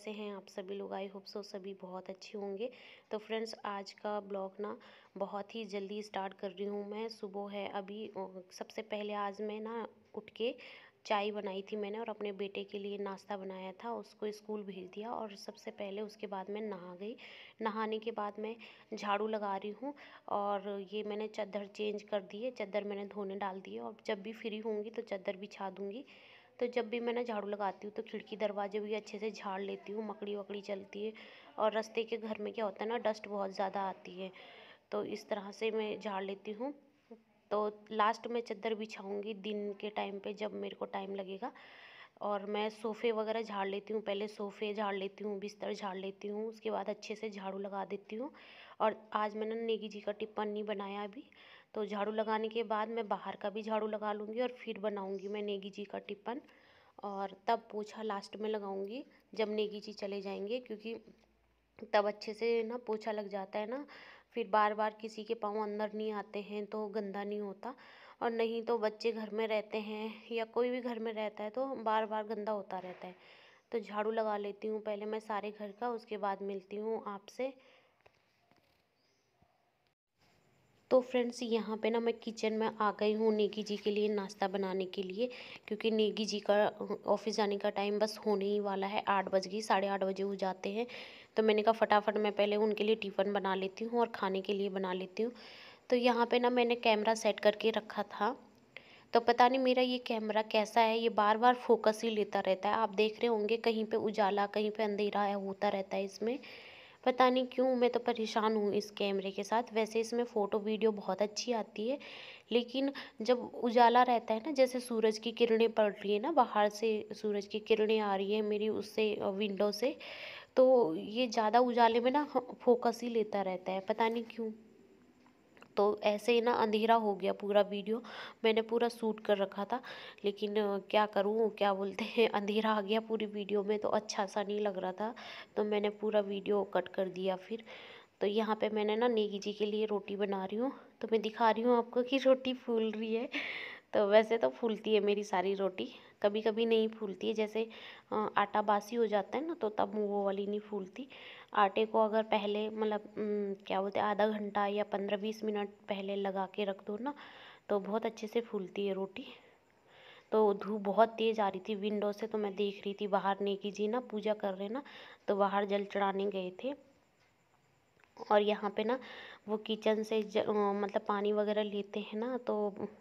कैसे हैं आप सभी लोग आई होप सो सभी बहुत अच्छे होंगे तो फ्रेंड्स आज का ब्लॉग ना बहुत ही जल्दी स्टार्ट कर रही हूँ मैं सुबह है अभी सबसे पहले आज मैं ना उठ के चाय बनाई थी मैंने और अपने बेटे के लिए नाश्ता बनाया था उसको स्कूल भेज दिया और सबसे पहले उसके बाद मैं नहा गई नहाने के बाद मैं झाड़ू लगा रही हूँ और ये मैंने चादर चेंज कर दी है चादर मैंने धोने डाल दिए और जब भी फ्री होंगी तो चादर बिछा दूँगी तो जब भी मैं ना झाड़ू लगाती हूँ तो खिड़की दरवाजे भी अच्छे से झाड़ लेती हूँ मकड़ी वकड़ी चलती है और रस्ते के घर में क्या होता है ना डस्ट बहुत ज़्यादा आती है तो इस तरह से मैं झाड़ लेती हूँ तो लास्ट में चद्दर बिछाऊँगी दिन के टाइम पर जब मेरे को टाइम लगेगा और मैं सोफ़े वगैरह झाड़ लेती हूँ पहले सोफ़े झाड़ लेती हूँ बिस्तर झाड़ लेती हूँ उसके बाद अच्छे से झाड़ू लगा देती हूँ और आज मैंने नेगी जी का टिप्पण नहीं बनाया अभी तो झाड़ू लगाने के बाद मैं बाहर का भी झाड़ू लगा लूँगी और फिर बनाऊँगी मैं नेगी जी का टिप्पन और तब पोछा लास्ट में लगाऊँगी जब नेगी जी चले जाएंगे क्योंकि तब अच्छे से ना पोछा लग जाता है ना फिर बार बार किसी के पाँव अंदर नहीं आते हैं तो गंदा नहीं होता और नहीं तो बच्चे घर में रहते हैं या कोई भी घर में रहता है तो बार बार गंदा होता रहता है तो झाड़ू लगा लेती हूँ पहले मैं सारे घर का उसके बाद मिलती हूँ आपसे तो फ्रेंड्स यहाँ पे ना मैं किचन में आ गई हूँ नेगी जी के लिए नाश्ता बनाने के लिए क्योंकि नेगी जी का ऑफिस जाने का टाइम बस होने ही वाला है आठ बज गई साढ़े आठ बजे हो जाते हैं तो मैंने कहा फटाफट मैं पहले उनके लिए टिफ़न बना लेती हूँ और खाने के लिए बना लेती हूँ तो यहाँ पर ना मैंने कैमरा सेट करके रखा था तो पता नहीं मेरा ये कैमरा कैसा है ये बार बार फोकस ही लेता रहता है आप देख रहे होंगे कहीं पे उजाला कहीं पे अंधेरा है होता रहता है इसमें पता नहीं क्यों मैं तो परेशान हूँ इस कैमरे के साथ वैसे इसमें फ़ोटो वीडियो बहुत अच्छी आती है लेकिन जब उजाला रहता है ना जैसे सूरज की किरणें पड़ रही है ना बाहर से सूरज की किरणें आ रही है मेरी उससे विंडो से तो ये ज़्यादा उजाले में ना फोकस हाँ, ही लेता रहता है पता नहीं क्यों तो ऐसे ही ना अंधेरा हो गया पूरा वीडियो मैंने पूरा शूट कर रखा था लेकिन क्या करूँ क्या बोलते हैं अंधेरा आ गया पूरी वीडियो में तो अच्छा सा नहीं लग रहा था तो मैंने पूरा वीडियो कट कर दिया फिर तो यहाँ पे मैंने ना नेगी जी के लिए रोटी बना रही हूँ तो मैं दिखा रही हूँ आपको कि रोटी फूल रही है तो वैसे तो फूलती है मेरी सारी रोटी कभी कभी नहीं फूलती है जैसे आटा बासी हो जाता है ना तो तब वो वाली नहीं फूलती आटे को अगर पहले मतलब क्या बोलते हैं आधा घंटा या पंद्रह बीस मिनट पहले लगा के रख दो ना तो बहुत अच्छे से फूलती है रोटी तो धूप बहुत तेज़ आ रही थी विंडो से तो मैं देख रही थी बाहर नेकी जी ना पूजा कर रहे ना तो बाहर जल चढ़ाने गए थे और यहाँ पे ना वो किचन से ज, मतलब पानी वगैरह लेते हैं ना तो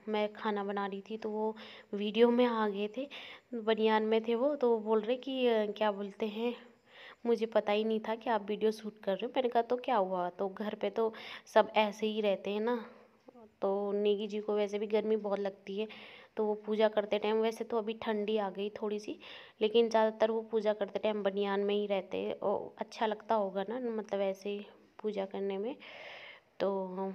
मैं खाना बना रही थी तो वो वीडियो में आ गए थे बनियान में थे वो तो बोल रहे कि क्या बोलते हैं मुझे पता ही नहीं था कि आप वीडियो शूट कर रहे हो मैंने कहा तो क्या हुआ तो घर पे तो सब ऐसे ही रहते हैं ना तो नेगी जी को वैसे भी गर्मी बहुत लगती है तो वो पूजा करते टाइम वैसे तो अभी ठंडी आ गई थोड़ी सी लेकिन ज़्यादातर वो पूजा करते टाइम बनियान में ही रहते और अच्छा लगता होगा ना मतलब ऐसे पूजा करने में तो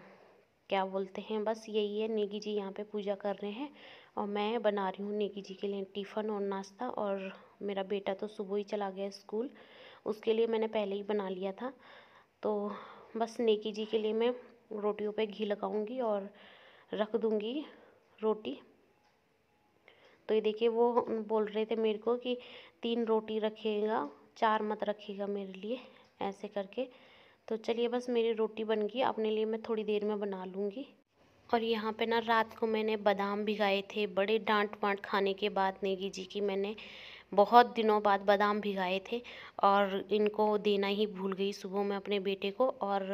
क्या बोलते हैं बस यही है नेगी जी यहाँ पे पूजा कर रहे हैं और मैं बना रही हूँ नेगी जी के लिए टिफ़न और नाश्ता और मेरा बेटा तो सुबह ही चला गया स्कूल उसके लिए मैंने पहले ही बना लिया था तो बस नेकी जी के लिए मैं रोटियों पे घी लगाऊंगी और रख दूंगी रोटी तो ये देखिए वो बोल रहे थे मेरे को कि तीन रोटी रखेगा चार मत रखेगा मेरे लिए ऐसे करके तो चलिए बस मेरी रोटी बन गई अपने लिए मैं थोड़ी देर में बना लूँगी और यहाँ पे ना रात को मैंने बादाम भिगाए थे बड़े डांट वांट खाने के बाद नेगी जी की मैंने बहुत दिनों बाद बादाम भिगाए थे और इनको देना ही भूल गई सुबह मैं अपने बेटे को और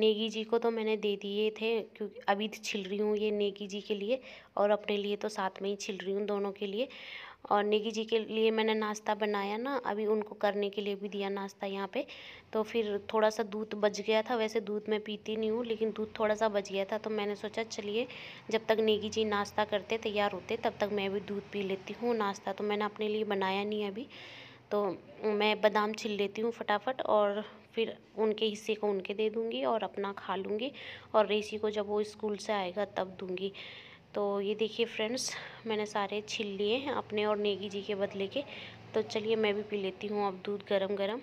नेगी जी को तो मैंने दे दिए थे क्योंकि अभी तो छिल रही हूँ ये नेगी जी के लिए और अपने लिए तो साथ में ही छिल रही हूँ दोनों के लिए और नेगी जी के लिए मैंने नाश्ता बनाया ना अभी उनको करने के लिए भी दिया नाश्ता यहाँ पे तो फिर थोड़ा सा दूध बच गया था वैसे दूध मैं पीती नहीं हूँ लेकिन दूध थोड़ा सा बच गया था तो मैंने सोचा चलिए जब तक नेगी जी नाश्ता करते तैयार होते तब तक मैं भी दूध पी लेती हूँ नाश्ता तो मैंने अपने लिए बनाया नहीं अभी तो मैं बादाम छिल लेती हूँ फटाफट और फिर उनके हिस्से को उनके दे दूँगी और अपना खा लूँगी और रेसी को जब वो स्कूल से आएगा तब दूँगी तो ये देखिए फ्रेंड्स मैंने सारे छील लिए हैं अपने और नेगी जी के बदले के तो चलिए मैं भी पी लेती हूँ अब दूध गरम गरम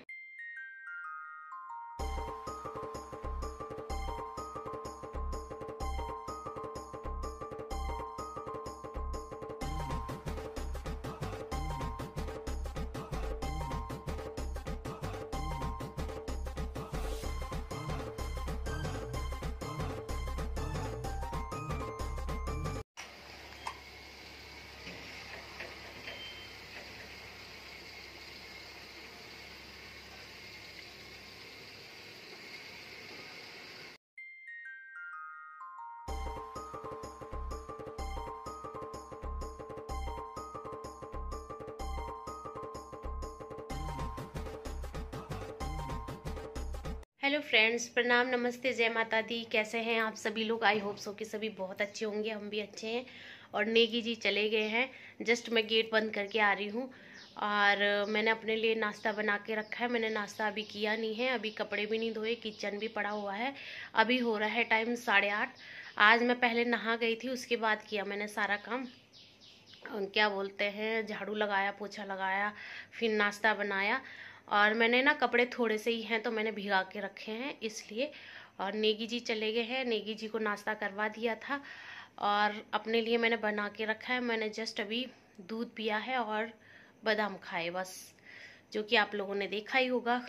हेलो फ्रेंड्स प्रणाम नमस्ते जय माता दी कैसे हैं आप सभी लोग आई होप सो कि सभी बहुत अच्छे होंगे हम भी अच्छे हैं और नेगी जी चले गए हैं जस्ट मैं गेट बंद करके आ रही हूँ और मैंने अपने लिए नाश्ता बना के रखा है मैंने नाश्ता अभी किया नहीं है अभी कपड़े भी नहीं धोए किचन भी पड़ा हुआ है अभी हो रहा है टाइम साढ़े आठ आज मैं पहले नहा गई थी उसके बाद किया मैंने सारा काम क्या बोलते हैं झाड़ू लगाया पोछा लगाया फिर नाश्ता बनाया और मैंने ना कपड़े थोड़े से ही हैं तो मैंने भिगा के रखे हैं इसलिए और नेगी जी चले गए हैं नेगी जी को नाश्ता करवा दिया था और अपने लिए मैंने बना के रखा है मैंने जस्ट अभी दूध पिया है और बादाम खाए बस जो कि आप लोगों ने देखा ही होगा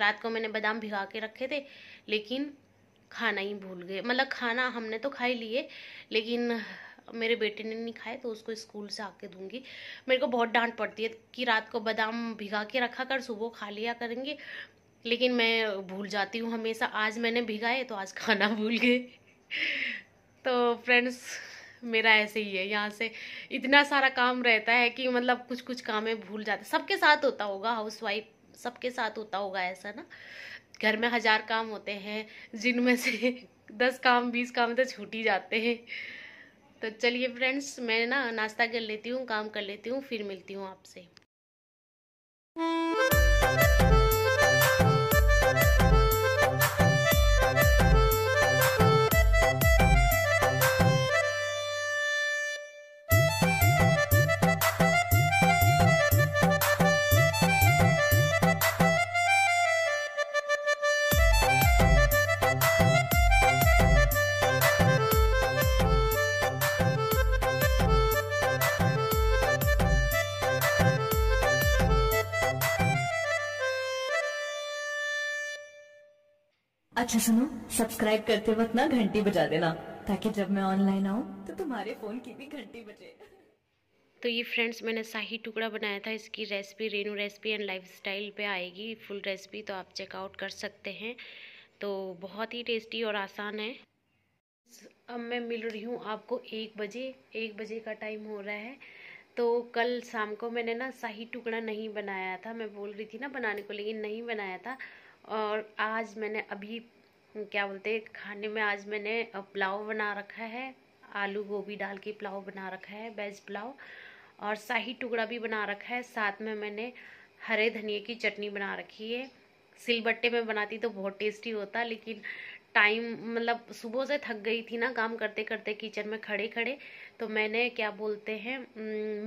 रात को मैंने बादाम भिगा के रखे थे लेकिन खाना ही भूल गए मतलब खाना हमने तो खा ही लिए लेकिन मेरे बेटे ने नहीं खाए तो उसको स्कूल से आके दूंगी मेरे को बहुत डांट पड़ती है कि रात को बादाम भिगा के रखा कर सुबह खा लिया करेंगे लेकिन मैं भूल जाती हूँ हमेशा आज मैंने भिगाए तो आज खाना भूल गए तो फ्रेंड्स मेरा ऐसे ही है यहाँ से इतना सारा काम रहता है कि मतलब कुछ कुछ कामें भूल जाते सबके साथ होता होगा हाउस वाइफ सबके साथ होता होगा ऐसा ना घर में हजार काम होते हैं जिनमें से दस काम बीस काम तो छूट ही जाते हैं तो चलिए फ्रेंड्स मैं ना नाश्ता कर लेती हूँ काम कर लेती हूँ फिर मिलती हूँ आपसे अच्छा सुनो सब्सक्राइब करते वक्त ना घंटी बजा देना ताकि जब मैं ऑनलाइन आऊँ तो तुम्हारे फ़ोन की भी घंटी बजे तो ये फ्रेंड्स मैंने शाही टुकड़ा बनाया था इसकी recipe Renu recipe and lifestyle पे आएगी फुल रेसिपी तो आप चेकआउट कर सकते हैं तो बहुत ही टेस्टी और आसान है अब मैं मिल रही हूँ आपको एक बजे एक बजे का टाइम हो रहा है तो कल शाम को मैंने ना शाही टुकड़ा नहीं बनाया था मैं बोल रही थी ना बनाने को लेकिन नहीं बनाया था और आज मैंने अभी क्या बोलते हैं खाने में आज मैंने पुलाव बना रखा है आलू गोभी डाल के पुलाव बना रखा है वेज पुलाव और शाही टुकड़ा भी बना रखा है साथ में मैंने हरे धनिए की चटनी बना रखी है सिलबट्टे में बनाती तो बहुत टेस्टी होता लेकिन टाइम मतलब सुबह से थक गई थी ना काम करते करते किचन में खड़े खड़े तो मैंने क्या बोलते हैं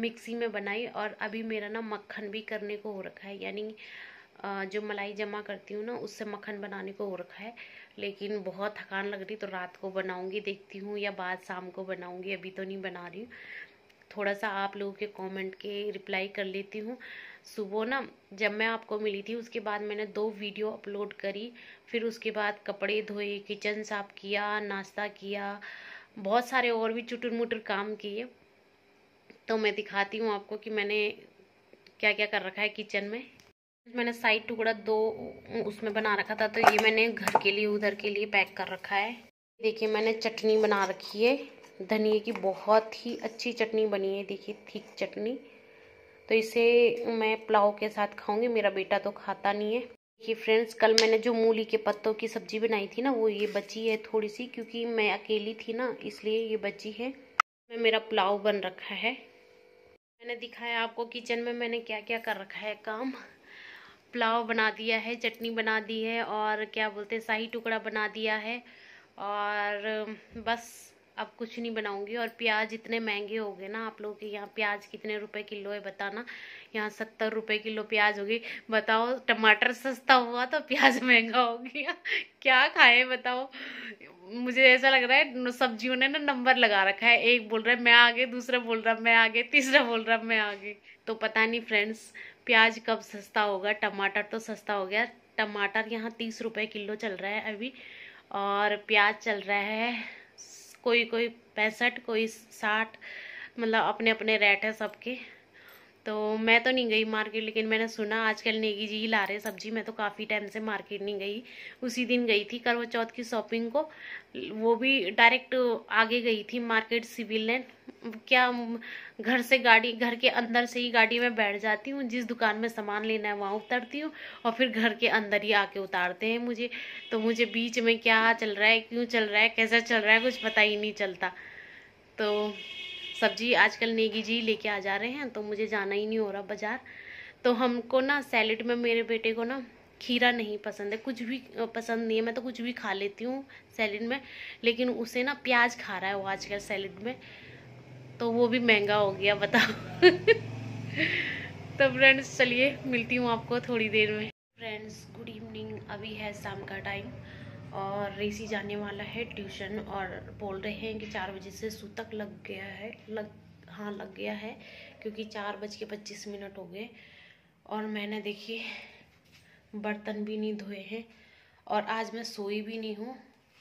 मिक्सी में बनाई और अभी मेरा ना मक्खन भी करने को हो रखा है यानी जो मलाई जमा करती हूँ ना उससे मक्खन बनाने को हो रखा है लेकिन बहुत थकान लग रही तो रात को बनाऊँगी देखती हूँ या बाद शाम को बनाऊँगी अभी तो नहीं बना रही हूँ थोड़ा सा आप लोगों के कमेंट के रिप्लाई कर लेती हूँ सुबह ना जब मैं आपको मिली थी उसके बाद मैंने दो वीडियो अपलोड करी फिर उसके बाद कपड़े धोए किचन साफ किया नाश्ता किया बहुत सारे और भी चुटुर मुटुर काम किए तो मैं दिखाती हूँ आपको कि मैंने क्या क्या कर रखा है किचन में मैंने साइड टुकड़ा दो उसमें बना रखा था तो ये मैंने घर के लिए उधर के लिए पैक कर रखा है देखिए मैंने चटनी बना रखी है धनिए की बहुत ही अच्छी चटनी बनी है देखिए थीक चटनी तो इसे मैं पुलाव के साथ खाऊंगी मेरा बेटा तो खाता नहीं है देखिए फ्रेंड्स कल मैंने जो मूली के पत्तों की सब्जी बनाई थी ना वो ये बची है थोड़ी सी क्योंकि मैं अकेली थी ना इसलिए ये बची है मैं मेरा पुलाव बन रखा है मैंने दिखाया आपको किचन में मैंने क्या क्या कर रखा है काम पुलाव बना दिया है चटनी बना दी है और क्या बोलते हैं शाही टुकड़ा बना दिया है और बस अब कुछ नहीं बनाऊंगी और प्याज इतने महंगे हो गए ना आप लोगों के यहाँ प्याज कितने रुपए किलो है बताना यहाँ सत्तर रुपए किलो प्याज हो बताओ टमाटर सस्ता हुआ तो प्याज महंगा हो गया क्या खाए बताओ मुझे ऐसा लग रहा है सब्जियों ने ना नंबर लगा रखा है एक बोल रहा है मैं आगे दूसरा बोल रहा मैं आगे तीसरा बोल रहा मैं आगे तो पता नहीं फ्रेंड्स प्याज कब सस्ता होगा टमाटर तो सस्ता हो गया टमाटर यहाँ तीस रुपये किलो चल रहा है अभी और प्याज चल रहा है कोई कोई पैंसठ कोई साठ मतलब अपने अपने रेट है सबके तो मैं तो नहीं गई मार्केट लेकिन मैंने सुना आजकल नेगी जी ही ला रहे सब्जी मैं तो काफ़ी टाइम से मार्केट नहीं गई उसी दिन गई थी करवा चौथ की शॉपिंग को वो भी डायरेक्ट आगे गई थी मार्केट सिविल लाइन क्या घर से गाड़ी घर के अंदर से ही गाड़ी में बैठ जाती हूँ जिस दुकान में सामान लेना है वहाँ उतरती हूँ और फिर घर के अंदर ही आके उतारते हैं मुझे तो मुझे बीच में क्या चल रहा है क्यों चल रहा है कैसा चल रहा है कुछ पता ही नहीं चलता तो सब्जी आजकल नेगी जी लेके आ जा रहे हैं तो मुझे जाना ही नहीं हो रहा बाज़ार तो हमको ना सैलेड में मेरे बेटे को ना खीरा नहीं पसंद है कुछ भी पसंद नहीं है मैं तो कुछ भी खा लेती हूँ सैलेड में लेकिन उसे ना प्याज खा रहा है वो आजकल सैलेड में तो वो भी महंगा हो गया बताओ तो फ्रेंड्स चलिए मिलती हूँ आपको थोड़ी देर में फ्रेंड्स गुड इवनिंग अभी है शाम का टाइम और रेसी जाने वाला है ट्यूशन और बोल रहे हैं कि चार बजे से सूतक लग गया है लग हाँ लग गया है क्योंकि चार बज के पच्चीस मिनट हो गए और मैंने देखिए बर्तन भी नहीं धोए हैं और आज मैं सोई भी नहीं हूँ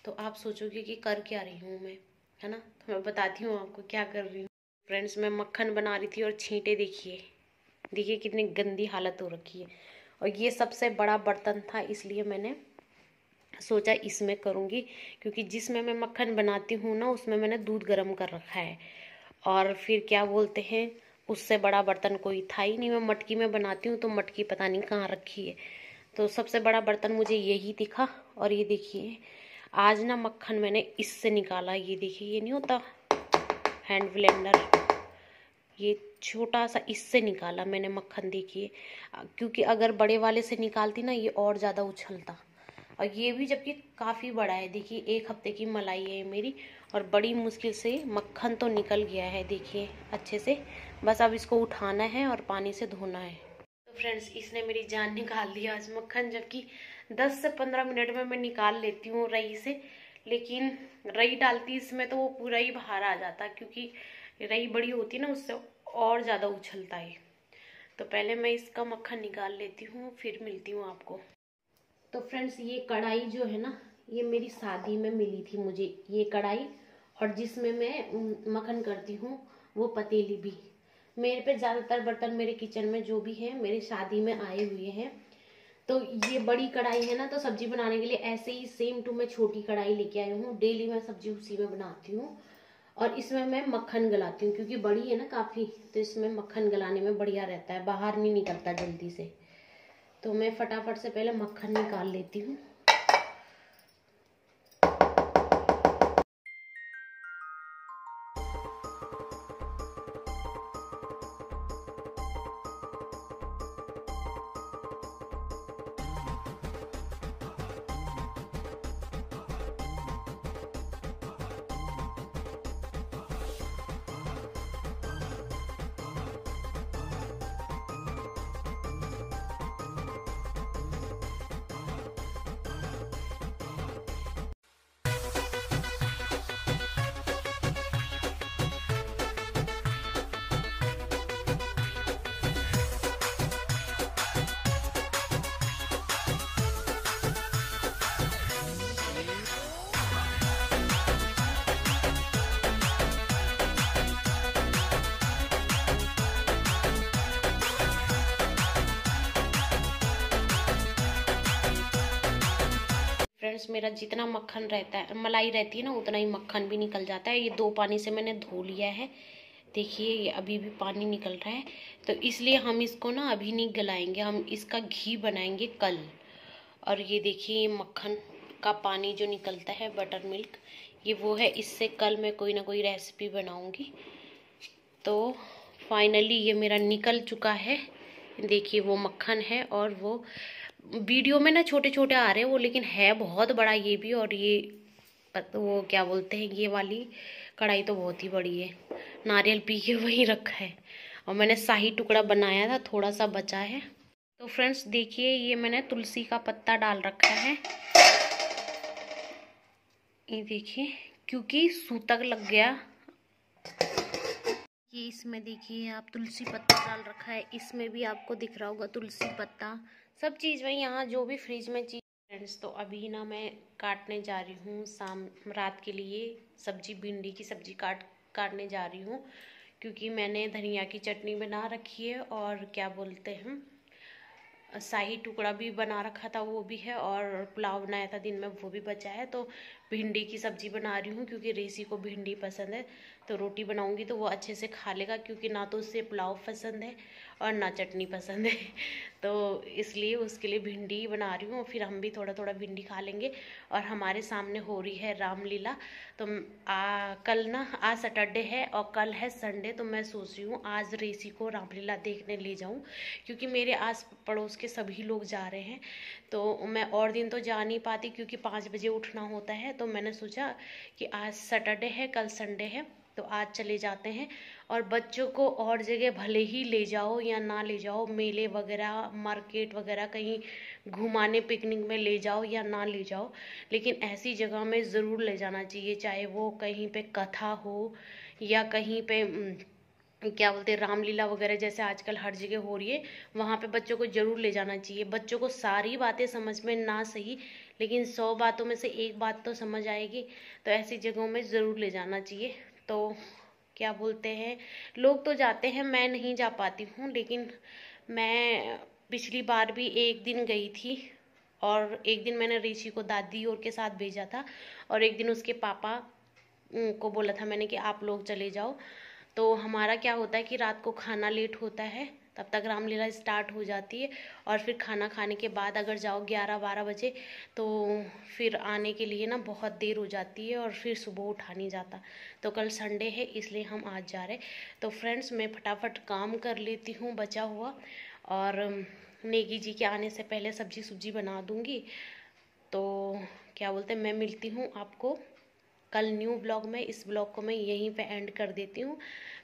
तो आप सोचोगे कि कर क्या रही हूँ मैं है ना तो मैं बताती हूँ आपको क्या कर रही हूँ फ्रेंड्स मैं मक्खन बना रही थी और छींटे देखिए देखिए कितनी गंदी हालत हो रखी है और ये सबसे बड़ा बर्तन था इसलिए मैंने सोचा इसमें करूँगी क्योंकि जिसमें मैं मक्खन बनाती हूँ ना उसमें मैंने दूध गर्म कर रखा है और फिर क्या बोलते हैं उससे बड़ा बर्तन कोई था ही नहीं मैं मटकी में बनाती हूँ तो मटकी पता नहीं कहाँ रखी है तो सबसे बड़ा बर्तन मुझे यही दिखा और ये देखिए आज ना मक्खन मैंने इससे निकाला ये देखिए ये नहीं होता हैंड ब्लेंडर ये छोटा सा इससे निकाला मैंने मक्खन देखिए क्योंकि अगर बड़े वाले से निकालती ना ये और ज़्यादा उछलता और ये भी जबकि काफ़ी बड़ा है देखिए एक हफ्ते की मलाई है मेरी और बड़ी मुश्किल से मक्खन तो निकल गया है देखिए अच्छे से बस अब इसको उठाना है और पानी से धोना है तो फ्रेंड्स इसने मेरी जान निकाल दिया आज मक्खन जबकि 10 से 15 मिनट में मैं निकाल लेती हूँ रई से लेकिन रई डालती इसमें तो वो पूरा ही बाहर आ जाता क्योंकि रई बड़ी होती है ना उससे और ज़्यादा उछलता है तो पहले मैं इसका मक्खन निकाल लेती हूँ फिर मिलती हूँ आपको तो फ्रेंड्स ये कढ़ाई जो है ना ये मेरी शादी में मिली थी मुझे ये कढ़ाई और जिसमें मैं मक्खन करती हूँ वो पतीली भी मेरे पे ज़्यादातर बर्तन मेरे किचन में जो भी है मेरे शादी में आए हुए हैं तो ये बड़ी कढ़ाई है ना तो सब्जी बनाने के लिए ऐसे ही सेम टू मैं छोटी कढ़ाई लेके आई हूँ डेली मैं सब्जी उसी में बनाती हूँ और इसमें मैं मक्खन गलाती हूँ क्योंकि बड़ी है ना काफ़ी तो इसमें मक्खन गलाने में बढ़िया रहता है बाहर नहीं निकलता जल्दी से तो मैं फटाफट से पहले मक्खन निकाल लेती हूँ फ्रेंड्स मेरा जितना मक्खन रहता है मलाई रहती है ना उतना ही मक्खन भी निकल जाता है ये दो पानी से मैंने धो लिया है देखिए ये अभी भी पानी निकल रहा है तो इसलिए हम इसको ना अभी नहीं गलाएंगे हम इसका घी बनाएंगे कल और ये देखिए ये मक्खन का पानी जो निकलता है बटर मिल्क ये वो है इससे कल मैं कोई ना कोई रेसिपी बनाऊंगी तो फाइनली ये मेरा निकल चुका है देखिए वो मक्खन है और वो वीडियो में ना छोटे छोटे आ रहे हैं वो लेकिन है बहुत बड़ा ये भी और ये वो क्या बोलते हैं ये वाली कढ़ाई तो बहुत ही बड़ी है नारियल पी के वहीं रखा है और मैंने शाही टुकड़ा बनाया था थोड़ा सा बचा है तो फ्रेंड्स देखिए ये मैंने तुलसी का पत्ता डाल रखा है ये देखिए क्योंकि सूतक लग गया ये इसमें देखिए आप तुलसी पत्ता डाल रखा है इसमें भी आपको दिख रहा होगा तुलसी पत्ता सब चीज़ में यहाँ जो भी फ्रिज में चीज़ फ्रेंड्स तो अभी ना मैं काटने जा रही हूँ शाम रात के लिए सब्जी भिंडी की सब्जी काट काटने जा रही हूँ क्योंकि मैंने धनिया की चटनी बना रखी है और क्या बोलते हैं शाही टुकड़ा भी बना रखा था वो भी है और पुलाव बनाया था दिन में वो भी बचा है तो भिंडी की सब्जी बना रही हूँ क्योंकि रेसी को भिंडी पसंद है तो रोटी बनाऊँगी तो वो अच्छे से खा लेगा क्योंकि ना तो उससे पुलाव पसंद है और ना चटनी पसंद है तो इसलिए उसके लिए भिंडी बना रही हूँ और फिर हम भी थोड़ा थोड़ा भिंडी खा लेंगे और हमारे सामने हो रही है रामलीला तो आ, कल ना आज सैटरडे है और कल है संडे तो मैं सोच रही हूँ आज रेसी को रामलीला देखने ले जाऊँ क्योंकि मेरे आस पड़ोस के सभी लोग जा रहे हैं तो मैं और दिन तो जा नहीं पाती क्योंकि पाँच बजे उठना होता है तो मैंने सोचा कि आज सैटरडे है कल संडे है तो आज चले जाते हैं और बच्चों को और जगह भले ही ले जाओ या ना ले जाओ मेले वगैरह मार्केट वगैरह कहीं घुमाने पिकनिक में ले जाओ या ना ले जाओ लेकिन ऐसी जगह में ज़रूर ले जाना चाहिए चाहे वो कहीं पे कथा हो या कहीं पे क्या बोलते हैं रामलीला वगैरह जैसे आजकल हर जगह हो रही है वहाँ पे बच्चों को ज़रूर ले जाना चाहिए बच्चों को सारी बातें समझ में ना सही लेकिन सौ बातों में से एक बात तो समझ आएगी तो ऐसी जगहों में ज़रूर ले जाना चाहिए तो क्या बोलते हैं लोग तो जाते हैं मैं नहीं जा पाती हूँ लेकिन मैं पिछली बार भी एक दिन गई थी और एक दिन मैंने ऋषि को दादी और के साथ भेजा था और एक दिन उसके पापा को बोला था मैंने कि आप लोग चले जाओ तो हमारा क्या होता है कि रात को खाना लेट होता है तब तक रामलीला स्टार्ट हो जाती है और फिर खाना खाने के बाद अगर जाओ ग्यारह बारह बजे तो फिर आने के लिए ना बहुत देर हो जाती है और फिर सुबह उठा नहीं जाता तो कल संडे है इसलिए हम आज जा रहे तो फ्रेंड्स मैं फटाफट काम कर लेती हूँ बचा हुआ और नेगी जी के आने से पहले सब्जी सब्जी बना दूँगी तो क्या बोलते हैं मैं मिलती हूँ आपको कल न्यू ब्लॉग में इस ब्लॉग को मैं यहीं पे एंड कर देती हूँ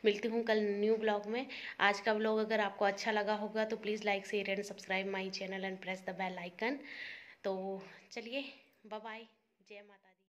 मिलती हूँ कल न्यू ब्लॉग में आज का ब्लॉग अगर आपको अच्छा लगा होगा तो please like share and subscribe my channel and press the bell icon तो चलिए बाय बाय जय माता